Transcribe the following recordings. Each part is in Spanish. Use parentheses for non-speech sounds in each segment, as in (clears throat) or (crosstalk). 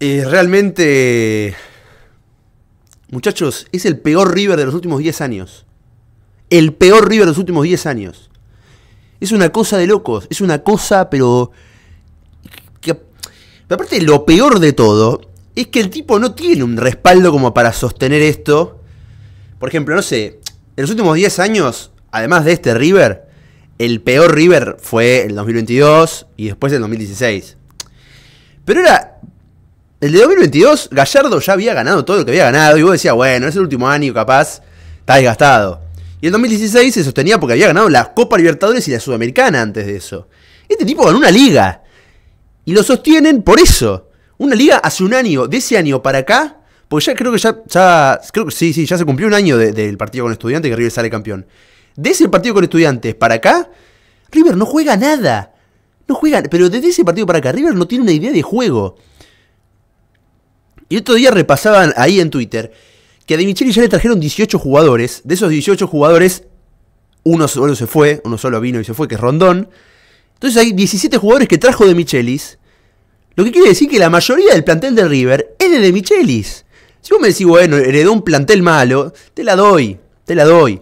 Eh, realmente, muchachos, es el peor River de los últimos 10 años. El peor River de los últimos 10 años. Es una cosa de locos, es una cosa, pero... pero aparte, lo peor de todo es que el tipo no tiene un respaldo como para sostener esto. Por ejemplo, no sé, en los últimos 10 años, además de este River, el peor River fue el 2022 y después el 2016. Pero era el de 2022, Gallardo ya había ganado todo lo que había ganado. Y vos decías, bueno, es el último año, capaz, está desgastado. Y el 2016 se sostenía porque había ganado la Copa Libertadores y la Sudamericana antes de eso. Este tipo ganó una liga. Y lo sostienen por eso. Una liga hace un año, de ese año para acá. Porque ya creo que ya. creo que sí, sí, ya se cumplió un año del partido con estudiantes que River sale campeón. De ese partido con estudiantes para acá, River no juega nada. No juega, pero desde ese partido para acá, River no tiene una idea de juego. Y otro día repasaban ahí en Twitter que a De Michelis ya le trajeron 18 jugadores. De esos 18 jugadores, uno solo se fue, uno solo vino y se fue, que es Rondón. Entonces hay 17 jugadores que trajo De Michelis. Lo que quiere decir que la mayoría del plantel de River es de De Michelis. Si vos me decís, bueno, heredó un plantel malo, te la doy, te la doy.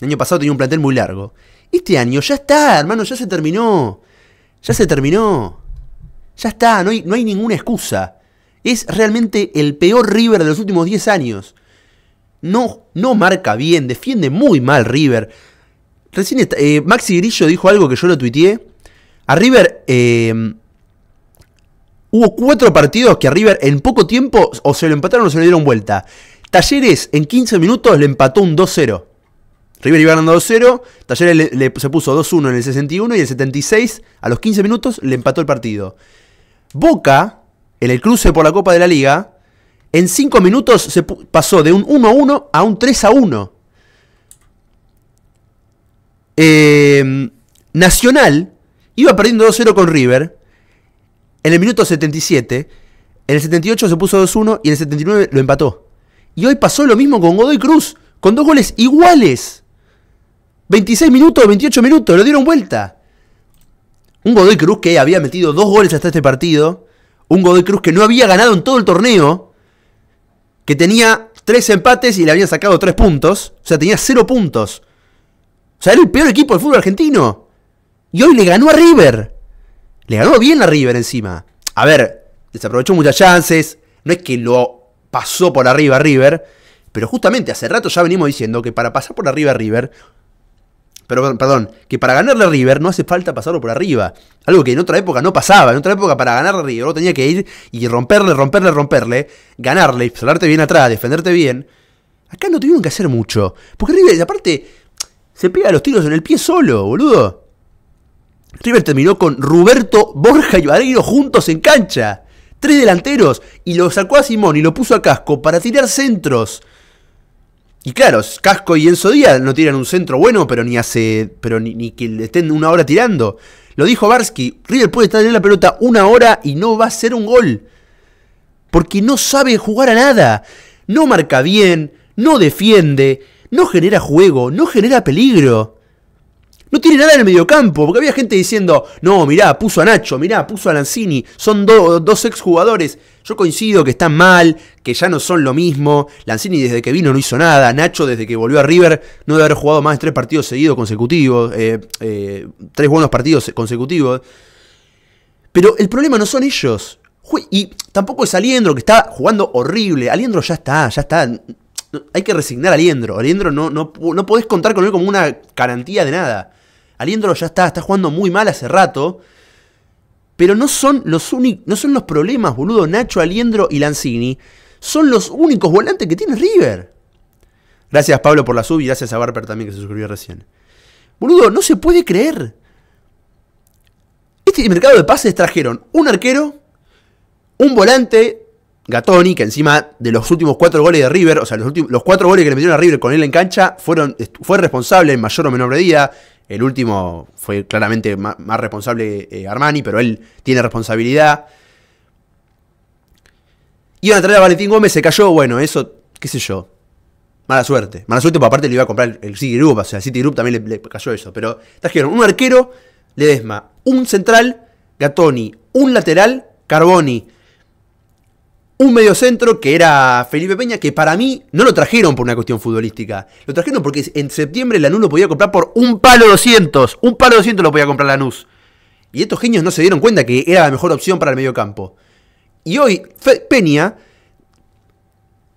El año pasado tenía un plantel muy largo. Este año ya está, hermano, ya se terminó. Ya se terminó. Ya está, no no hay ninguna excusa. Es realmente el peor River de los últimos 10 años. No, no marca bien, defiende muy mal River. Recién eh, Maxi Grillo dijo algo que yo lo tuiteé. A River em, hubo cuatro partidos que a River en poco tiempo o se lo empataron o se le dieron vuelta. Talleres en 15 minutos le empató un 2-0. River iba ganando 2-0, Talleres le, se puso 2-1 en el 61 y el 76, a los 15 minutos, le empató el partido. Boca en el cruce por la Copa de la Liga, en 5 minutos se pasó de un 1-1 a un 3-1. Em, Nacional iba perdiendo 2-0 con River en el minuto 77. En el 78 se puso 2-1 y en el 79 lo empató. Y hoy pasó lo mismo con Godoy Cruz, con dos goles iguales. 26 minutos, 28 minutos, lo dieron vuelta. Un Godoy Cruz que había metido dos goles hasta este partido un Godoy Cruz que no había ganado en todo el torneo, que tenía tres empates y le habían sacado tres puntos, o sea, tenía cero puntos. O sea, era el peor equipo del fútbol argentino. Y hoy le ganó a River. Le ganó bien a River encima. A ver, desaprovechó muchas chances. No es que lo pasó por arriba a River. Pero justamente hace rato ya venimos diciendo que para pasar por arriba a River pero, perdón, que para ganarle a River no hace falta pasarlo por arriba. Algo que en otra época no pasaba. En otra época, para ganarle a River, tenía que ir y romperle, romperle, romperle, ganarle, solarte bien atrás, defenderte bien. Acá no tuvieron que hacer mucho. Porque River, aparte, se pega los tiros en el pie solo, boludo. River terminó con Roberto, Borja y Valero juntos en cancha. Tres delanteros. Y lo sacó a Simón y lo puso a casco para tirar centros. Y claro, Casco y Enzo Díaz no tiran un centro bueno, pero ni hace. pero ni, que le estén una hora tirando. Lo dijo Barsky, River puede estar en la pelota una hora y no va a ser un gol. Porque no sabe jugar a nada. No marca bien, no defiende, no genera juego, no genera peligro. No tiene nada en el mediocampo, porque había gente diciendo, no, mirá, puso a Nacho, mirá, puso a Lanzini, son dos exjugadores. Yo coincido que están mal, que ya no son lo mismo. Lanzini desde que vino no hizo nada, Nacho desde que volvió a River no debe haber jugado más de tres partidos seguidos consecutivos, eh, eh, tres buenos partidos consecutivos. Pero el problema no son ellos. Y tampoco es Aliendro, que está jugando horrible. Aliendro ya está, ya está. Hay que resignar a Aliendro. Aliendro no, no, no podés contar con él como una garantía de nada. Aliendro ya está, está jugando muy mal hace rato. Pero no son los únicos, no son los problemas, boludo. Nacho, Aliendro y Lanzini son los únicos volantes que tiene River. Gracias Pablo por la sub y gracias a Barper también que se suscribió recién. Boludo, no se puede creer. Este mercado de pases trajeron un arquero, un volante, Gatoni, que encima de los últimos cuatro goles de River, o sea, los, los cuatro goles que le metieron a River con él en cancha, fueron, fue responsable en mayor o menor medida. El último fue claramente más, responsable eh, Armani, pero él tiene responsabilidad. Iban a traer a Valentín Gómez, se cayó, bueno, eso, qué sé yo. Mala suerte. Mala suerte, porque aparte le iba a comprar el City Group, o sea, City Group también le, le cayó eso. Pero trajeron un arquero, Ledesma, un central, Gatoni, un lateral, Carboni, un mediocentro que era Felipe Peña, que para mí no lo trajeron por una cuestión futbolística. Lo trajeron porque en septiembre Lanús lo podía comprar por un palo 200. Un palo 200 lo podía comprar Lanús. Y estos genios no se dieron cuenta que era la mejor opción para el mediocampo. Y hoy Peña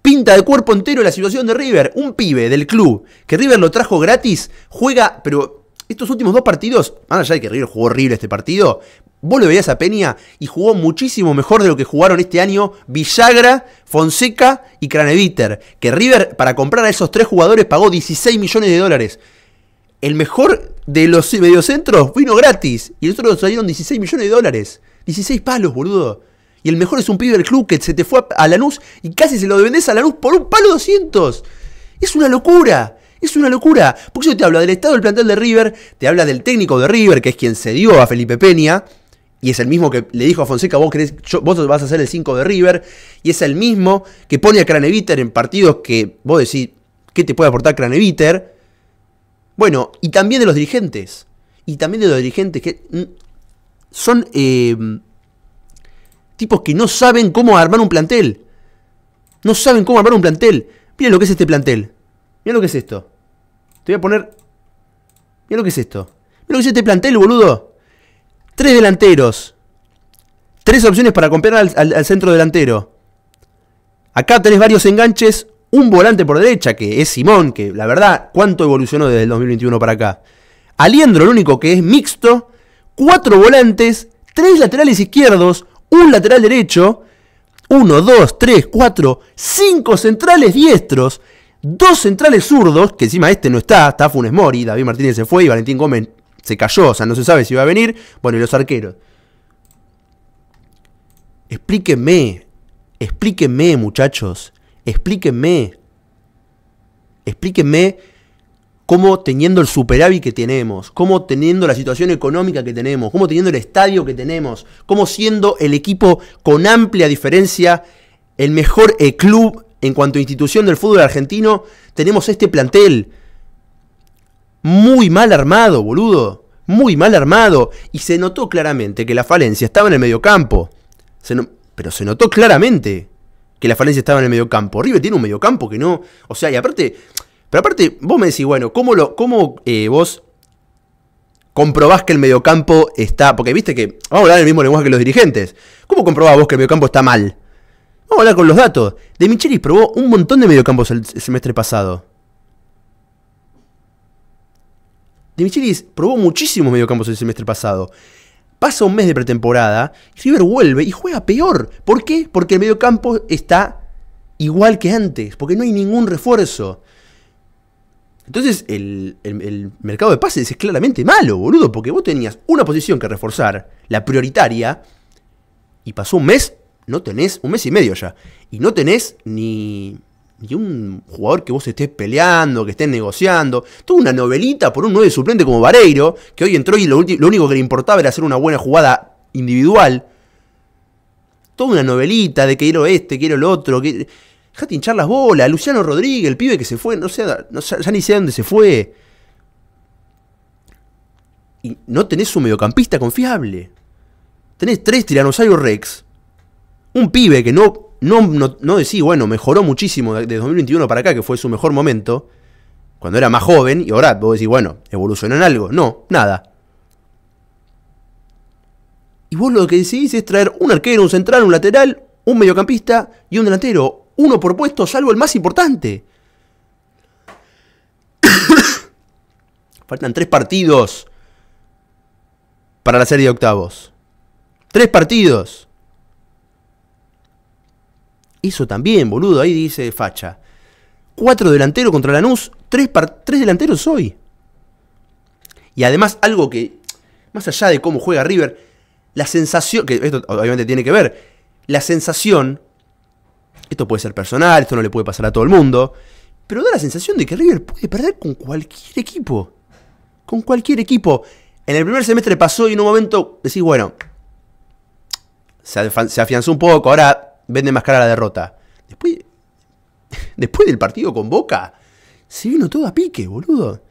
pinta de cuerpo entero la situación de River. Un pibe del club que River lo trajo gratis, juega, pero estos últimos dos partidos, van allá de que River jugó horrible este partido, vos lo veías a Peña y jugó muchísimo mejor de lo que jugaron este año Villagra, Fonseca y Craneviter. Que River, para comprar a esos tres jugadores, pagó 16 millones de dólares. El mejor de los mediocentros vino gratis y los nos salieron 16 millones de dólares. 16 palos, boludo. Y el mejor es un pibe club que se te fue a la luz y casi se lo vendés a luz por un palo 200. Es una locura. Es una locura. Porque yo te hablo del estado del plantel de River, te habla del técnico de River, que es quien se dio a Felipe Peña, y es el mismo que le dijo a Fonseca, vos, crees, vos vas a ser el 5 de River, y es el mismo que pone a Craneviter en partidos que vos decís, ¿qué te puede aportar Craneviter? Bueno, y también de los dirigentes, y también de los dirigentes que mm, son em, tipos que no saben cómo armar un plantel. No saben cómo armar un plantel. Miren lo que es este plantel. Miren lo que es esto. Te voy a poner... Mira lo que es esto. Mira lo que es este plantel, boludo. Tres delanteros. Tres opciones para comprar al, centro delantero. Acá tenés varios enganches. Un volante por derecha, que es Simón, que la verdad, cuánto evolucionó desde el 2021 para acá. Aliendro, el único que es mixto. Cuatro volantes. Tres laterales izquierdos. Un lateral derecho. Uno, dos, tres, cuatro, cinco centrales diestros, Dos centrales zurdos, que encima este no está, está Funes Mori, David Martínez se fue y Valentín Gómez se cayó, o sea, no se sabe si va a venir. Bueno, y los arqueros. Explíquenme, explíquenme muchachos, explíquenme, explíquenme cómo teniendo el superávit que tenemos, cómo teniendo la situación económica que tenemos, cómo teniendo el estadio que tenemos, cómo siendo el equipo con amplia diferencia el mejor eh, club en cuanto a institución del fútbol argentino, tenemos este plantel muy mal armado, boludo. Muy mal armado. Y se notó claramente que la falencia estaba en el medio campo Pero se notó claramente que la falencia estaba en el medio campo River tiene un medio campo que no. O sea, y aparte. Pero aparte, vos me decís, bueno, ¿cómo, lo, cómo eh, vos comprobás que el mediocampo está. Porque viste que. Vamos a hablar el mismo lenguaje que los dirigentes. ¿Cómo comprobás vos que el medio campo está mal? Vamos a hablar con los datos. De Michelis probó un montón de mediocampos el semestre pasado. De Michelis probó muchísimos mediocampos el semestre pasado. Pasa un mes de pretemporada, River vuelve y juega peor. ¿Por qué? Porque el mediocampo está igual que antes, porque no hay ningún refuerzo. Entonces el, el, mercado de pases es claramente malo, boludo, porque vos tenías una posición que reforzar, la prioritaria, y pasó un mes no tenés un mes y medio ya. Y no tenés ni, ni un jugador que vos estés peleando, que estés negociando. Toda una novelita por un 9 suplente como Vareiro, que hoy entró y lo, único que le importaba era hacer una buena jugada individual. Toda una novelita de que quiero este, quiero el otro. Que... Dejate hinchar las bolas. Luciano Rodríguez, el pibe que se fue, no sé, ya ni sé dónde se fue. Y no tenés un mediocampista confiable. Tenés tres tiranosaurios Rex un pibe que no, no, no, decís, bueno, mejoró muchísimo de 2021 para acá, que fue su mejor momento, cuando era más joven, y ahora vos decís, bueno, evolucionó en algo. No, nada. Y vos lo que decidís es traer un arquero, un central, un lateral, un mediocampista y un delantero. Uno por puesto, salvo el más importante. (coughs) Faltan tres partidos para la serie de octavos. Tres partidos. Eso también, boludo, ahí dice facha. Cuatro delanteros contra Lanús, tres, tres delanteros hoy. Y además algo que, más allá de cómo juega River, la sensación, que esto obviamente tiene que ver, la sensación, esto puede ser personal, esto no le puede pasar a todo el mundo, pero da la sensación de que River puede perder con cualquier equipo. Con cualquier equipo. En el primer semestre pasó y en un momento decís, bueno, se afianzó un poco, ahora vende más cara la derrota. Después, (laughs) después del partido con Boca, se vino todo a pique, boludo.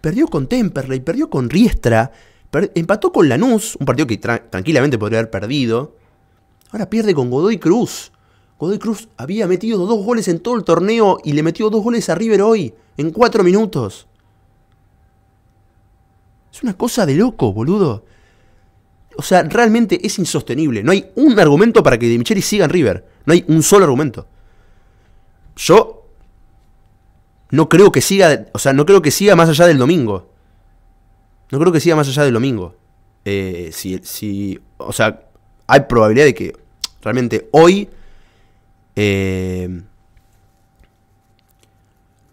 Perdió con Temperley, perdió con Riestra, empató con Lanús, un partido que tranquilamente podría haber perdido. Ahora pierde con Godoy Cruz. Godoy Cruz había metido dos goles en todo el torneo y le metió dos goles a River hoy, en cuatro minutos. Es una cosa de loco, boludo. O sea, realmente es insostenible. No hay un argumento para que De Micheli siga en River. No hay un solo argumento. Yo no creo que siga, o sea, no creo que siga más allá del domingo. No creo que siga más allá del domingo. Eh, si, o sea, hay probabilidad de que realmente hoy, eh,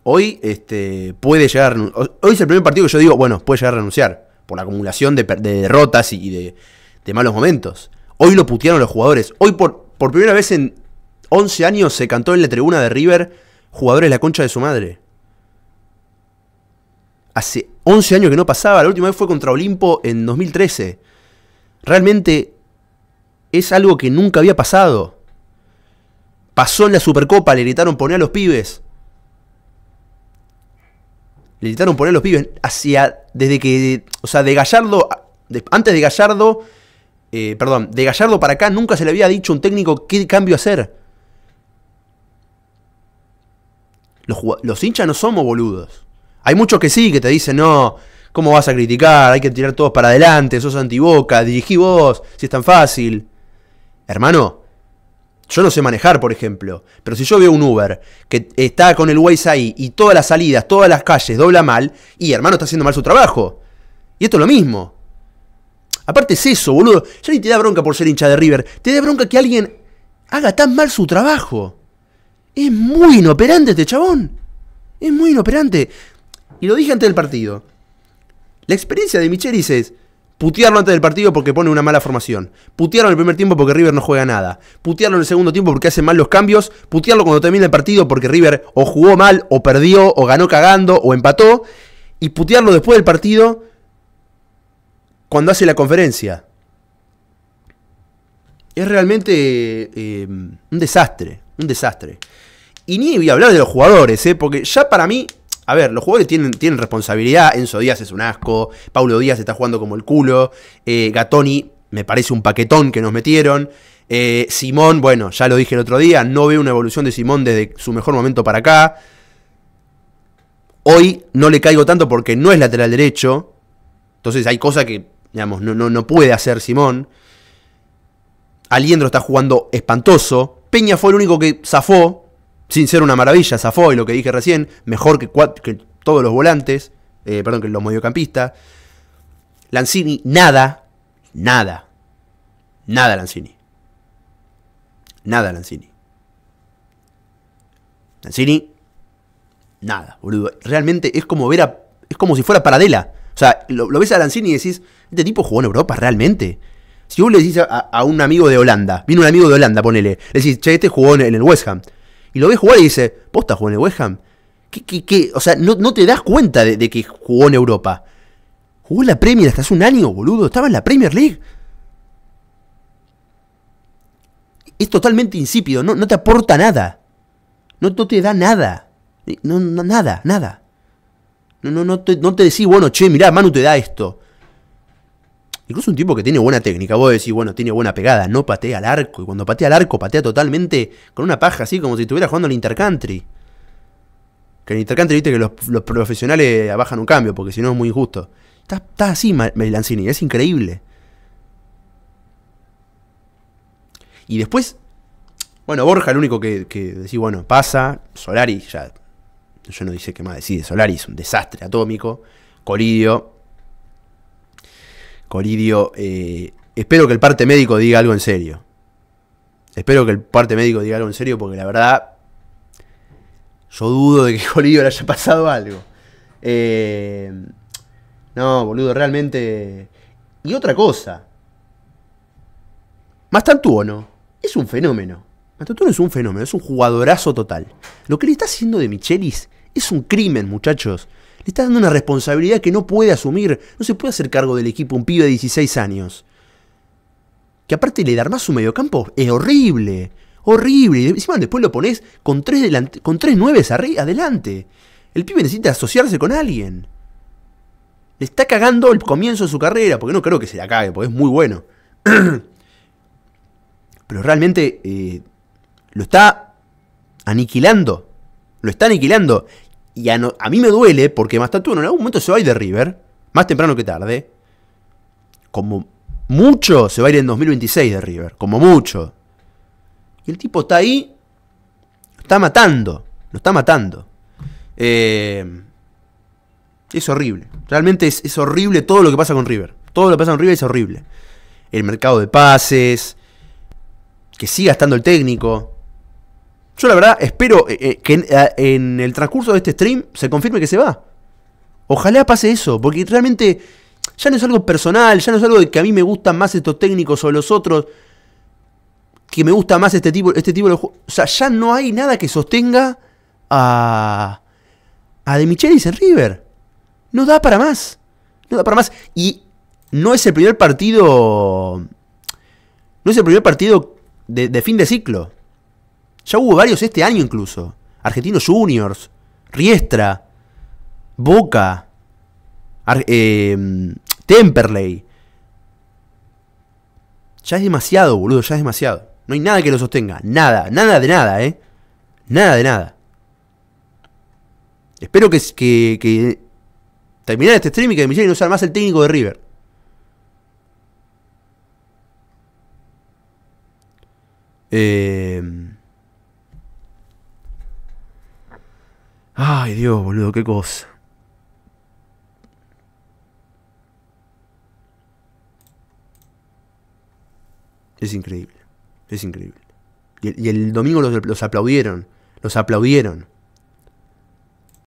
hoy, este, puede llegar. Hoy es el primer partido que yo digo, bueno, puede llegar a renunciar por la acumulación de, derrotas y de, malos momentos. Hoy lo putearon los jugadores. Hoy por, por primera vez en 11 años se cantó en la tribuna de River jugadores la concha de su madre. Hace 11 años que no pasaba. La última vez fue contra Olimpo en 2013. Realmente es algo que nunca había pasado. Pasó en la Supercopa, le gritaron poner a los pibes. Le intentaron poner los pibes hacia. Desde que. O sea, de Gallardo. antes de Gallardo. Eh, perdón, de Gallardo para acá nunca se le había dicho a un técnico qué cambio hacer. Los, los hinchas no somos boludos. Hay muchos que sí, que te dicen, no, ¿cómo vas a criticar? Hay que tirar todos para adelante, sos antiboca, dirigí vos, si es tan fácil. Hermano, yo no sé manejar, por ejemplo, pero si yo veo un Uber que está con el Waze ahí y todas las salidas, todas las calles dobla mal, y hermano está haciendo mal su trabajo. Y esto es lo mismo. Aparte es eso, boludo. Ya ni te da bronca por ser hincha de River, te da bronca que alguien haga tan mal su trabajo. Es muy inoperante este chabón. Es muy inoperante. Y lo dije antes del partido. La experiencia de Michelis es, Putearlo antes del partido porque pone una mala formación. Putearlo en el primer tiempo porque River no juega nada. Putearlo en el segundo tiempo porque hace mal los cambios. Putearlo cuando termina el partido porque River o jugó mal, o perdió, o ganó cagando, o empató. Y putearlo después del partido cuando hace la conferencia. Es realmente eh, un desastre, un desastre. Y ni voy a hablar de los jugadores, eh, porque ya para mí a ver, los jugadores tienen, tienen responsabilidad. Enzo Díaz es un asco. Paulo Díaz está jugando como el culo. Eh, Gatoni me parece un paquetón que nos metieron. Eh, Simón, bueno, ya lo dije el otro día. No veo una evolución de Simón desde su mejor momento para acá. Hoy no le caigo tanto porque no es lateral derecho. Entonces hay cosas que, digamos, no, no, no puede hacer Simón. Aliendro está jugando espantoso. Peña fue el único que zafó sin ser una maravilla, zafó y lo que dije recién, mejor que, todos los volantes, eh, perdón, que los mediocampistas. Lanzini, nada, nada, nada Lanzini. Nada Lanzini. Lanzini, nada, boludo. Realmente es como ver a. Es como si fuera Paradela. O sea, lo, ves a Lanzini y decís, ¿este tipo jugó en Europa realmente? Si vos le decís a, un amigo de Holanda, vino un amigo de Holanda, ponele, le decís, che, este jugó en el West Ham. Y lo ve jugar y dice, ¿posta jugó en el West Ham? ¿Qué, qué, qué? O sea, no, te das cuenta de, que jugó en Europa. Jugó en la Premier hasta hace un año, boludo. Estaba en la Premier League. Es totalmente insípido, no, te aporta nada. No, te da nada. No, nada, nada. No, no, no no te decís, bueno, che, mirá, Manu te da esto. Incluso un tipo que tiene buena técnica. Vos decís, bueno, tiene buena pegada, no patea al arco. Y cuando patea al arco, patea totalmente con una paja así, como si estuviera jugando al Intercountry. Que en Intercountry viste que los, profesionales bajan un cambio, porque si no es muy injusto. Está, así, Melancini, es increíble. Y después, bueno, Borja, el único que, que decís, bueno, pasa. Solari, ya. Yo no dice qué más decide. Solari es un desastre atómico. Colidio, Coridio, eh, espero que el parte médico diga algo en serio. Espero que el parte médico diga algo en serio porque la verdad yo dudo de que (laughs) Coridio le haya pasado algo. Eh, no, boludo, realmente... Y otra cosa. Mastantuono es un fenómeno. Mastantuono es un fenómeno, es un jugadorazo total. Lo que le está haciendo de Michelis es un crimen, muchachos. Le está dando una responsabilidad que no puede asumir. No se puede hacer cargo del equipo un pibe de 16 años. Que aparte le dar más su mediocampo es horrible. Horrible. Y encima después lo pones con tres, con tres nueves adelante. El pibe necesita asociarse con alguien. Le está cagando el comienzo de su carrera, porque no creo que se la cague, porque es muy bueno. (clears throat) Pero realmente eh, lo está aniquilando. Lo está aniquilando. Y a, mí me duele porque uno en algún momento se va a ir de River, más temprano que tarde. Como mucho se va a ir en 2026 de River, como mucho. Y el tipo está ahí, está matando, lo está matando. Eh, es horrible, realmente es, es horrible todo lo que pasa con River. Todo lo que pasa con River es horrible. El mercado de pases, que siga estando el técnico, yo la verdad espero eh, eh, que en, el transcurso de este stream se confirme que se va. Ojalá pase eso, porque realmente ya no es algo personal, ya no es algo de que a mí me gustan más estos técnicos o los otros, que me gusta más este tipo, este tipo de juegos. O sea, ya no hay nada que sostenga a, a De Michelis en River. No da para más. No da para más. Y no es el primer partido. No es el primer partido de fin de ciclo. Ya hubo varios este año incluso. Argentinos Juniors, Riestra, Boca, em, Temperley. Ya es demasiado, boludo, ya es demasiado. No hay nada que lo sostenga. Nada, nada de nada, ¿eh? Nada de nada. Espero que, que, que terminar este stream y que Michelle no sea más el técnico de River. Eh... Ay, Dios, boludo, qué cosa. Es increíble, es increíble. Y el, domingo los, los aplaudieron, los aplaudieron.